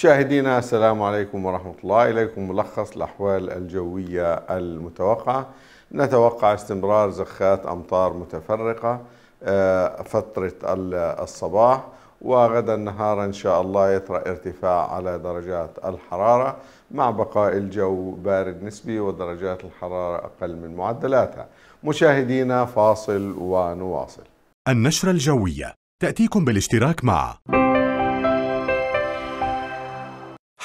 مشاهدينا السلام عليكم ورحمة الله إليكم ملخص الأحوال الجوية المتوقعة نتوقع استمرار زخات أمطار متفرقة آه، فترة الصباح وغدا النهار إن شاء الله يطرأ ارتفاع على درجات الحرارة مع بقاء الجو بارد نسبي ودرجات الحرارة أقل من معدلاتها مشاهدينا فاصل ونواصل النشرة الجوية تأتيكم بالاشتراك مع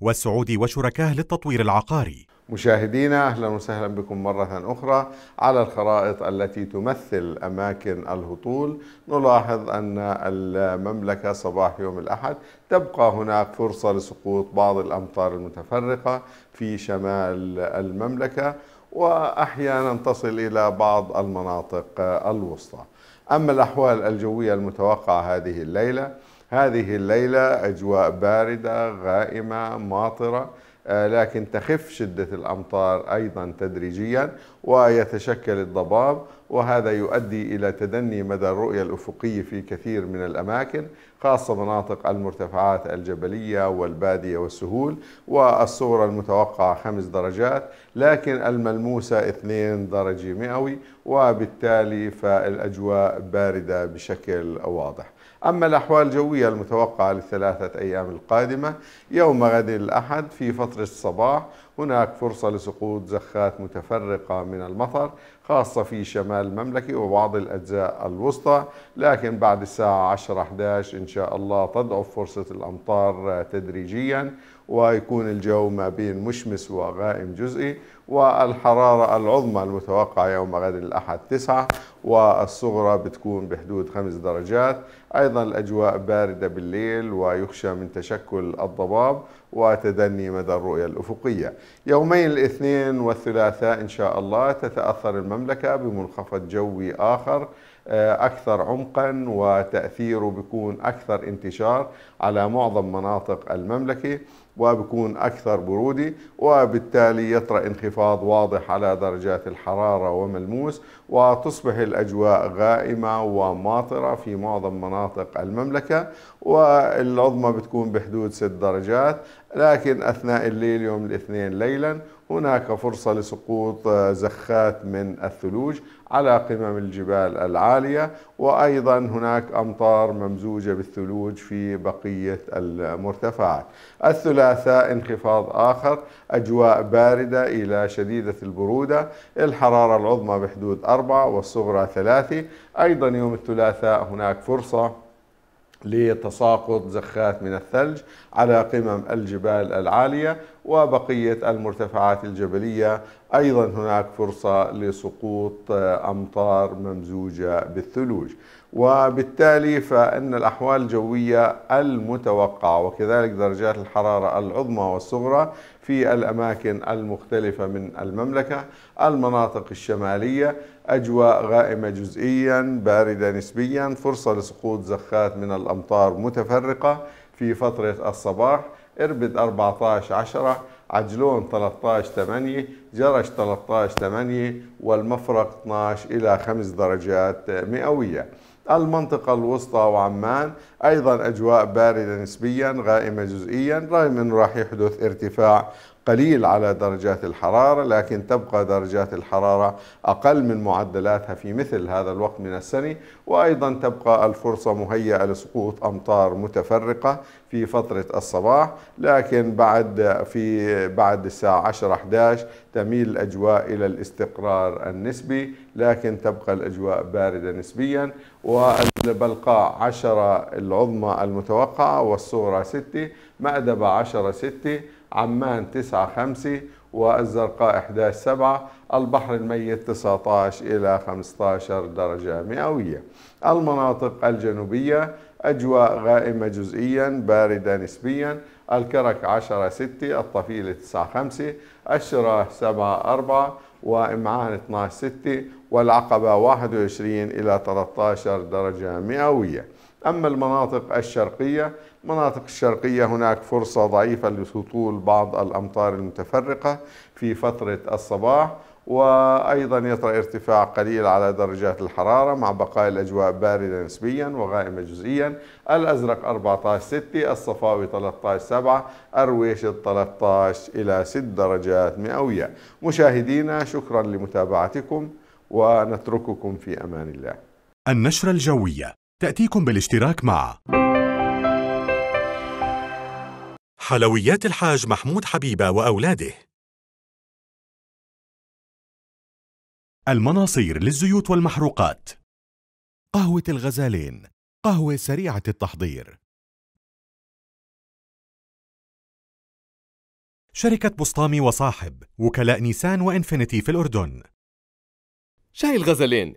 والسعود وشركاه للتطوير العقاري مشاهدينا اهلا وسهلا بكم مره اخرى على الخرائط التي تمثل اماكن الهطول نلاحظ ان المملكه صباح يوم الاحد تبقى هناك فرصه لسقوط بعض الامطار المتفرقه في شمال المملكه واحيانا تصل الى بعض المناطق الوسطى اما الاحوال الجويه المتوقعه هذه الليله هذه الليلة أجواء باردة غائمة ماطرة آه، لكن تخف شدة الأمطار أيضا تدريجيا ويتشكل الضباب وهذا يؤدي إلى تدني مدى الرؤية الأفقية في كثير من الأماكن خاصة مناطق المرتفعات الجبلية والبادية والسهول والصورة المتوقعة خمس درجات لكن الملموسة اثنين درجة مئوي وبالتالي فالأجواء باردة بشكل واضح أما الأحوال الجوية المتوقعة للثلاثة أيام القادمة يوم غد الأحد في فترة الصباح هناك فرصة لسقوط زخات متفرقة من المطر خاصة في شمال المملكة وبعض الأجزاء الوسطى لكن بعد الساعة 10-11 إن شاء الله تضعف فرصة الأمطار تدريجياً ويكون الجو ما بين مشمس وغائم جزئي والحرارة العظمى المتوقعة يوم غد الأحد تسعة والصغرى بتكون بحدود خمس درجات أيضا الأجواء باردة بالليل ويخشى من تشكل الضباب وتدني مدى الرؤية الأفقية يومين الاثنين والثلاثاء إن شاء الله تتأثر المملكة بمنخفض جوي آخر آه، أكثر عمقا وتأثيره بيكون أكثر انتشار على معظم مناطق المملكة وبكون أكثر برودة وبالتالي يطرأ انخفاض واضح على درجات الحرارة وملموس وتصبح الأجواء غائمة وماطرة في معظم مناطق المملكة والعظمى بتكون بحدود 6 درجات لكن أثناء الليل يوم الاثنين ليلا هناك فرصة لسقوط زخات من الثلوج على قمم الجبال العالية وأيضا هناك أمطار ممزوجة بالثلوج في بقية المرتفعات الثلاثاء انخفاض آخر أجواء باردة إلى شديدة البرودة الحرارة العظمى بحدود أربعة والصغرى ثلاثة أيضا يوم الثلاثاء هناك فرصة لتساقط زخات من الثلج على قمم الجبال العالية وبقية المرتفعات الجبلية أيضا هناك فرصة لسقوط آه، أمطار ممزوجة بالثلوج وبالتالي فإن الأحوال الجوية المتوقعة وكذلك درجات الحرارة العظمى والصغرى في الأماكن المختلفة من المملكة المناطق الشمالية أجواء غائمة جزئيا باردة نسبيا فرصة لسقوط زخات من الأمطار متفرقة في فترة الصباح اربد 14 10 عجلون 13 8 جرش 13 8 والمفرق 12 إلى 5 درجات مئوية المنطقة الوسطى وعمان أيضا أجواء باردة نسبيا غائمة جزئيا رغم أنه راح يحدث ارتفاع قليل على درجات الحرارة لكن تبقى درجات الحرارة أقل من معدلاتها في مثل هذا الوقت من السنة وأيضا تبقى الفرصة مهيئة لسقوط أمطار متفرقة في فترة الصباح لكن بعد في بعد الساعة 10 11 تميل الأجواء إلى الاستقرار النسبي لكن تبقى الأجواء باردة نسبيا والبلقاء 10 العظمى المتوقعة والصغرى 6 مأدبة 10 6 عمان 9 5 والزرقاء 11 7 البحر الميت 19 إلى 15 درجة مئوية المناطق الجنوبية أجواء غائمة جزئيا باردة نسبيا الكرك 10 6 الطفيلة 9 5 الشراه 7 4 وإمعان 12 6 والعقبة 21 إلى 13 درجة مئوية أما المناطق الشرقية مناطق الشرقية هناك فرصة ضعيفة لهطول بعض الأمطار المتفرقة في فترة الصباح وأيضا يطرأ ارتفاع قليل على درجات الحرارة مع بقاء الأجواء باردة نسبيا وغائمة جزئيا الأزرق 14 6 الصفاوي 13 7 أرويشة 13 إلى 6 درجات مئوية مشاهدينا شكرا لمتابعتكم ونترككم في أمان الله النشرة الجوية تأتيكم بالاشتراك مع حلويات الحاج محمود حبيبة وأولاده المناصير للزيوت والمحروقات قهوة الغزالين قهوة سريعة التحضير شركة بسطامي وصاحب وكلاء نيسان وإنفينيتي في الأردن شاي الغزلين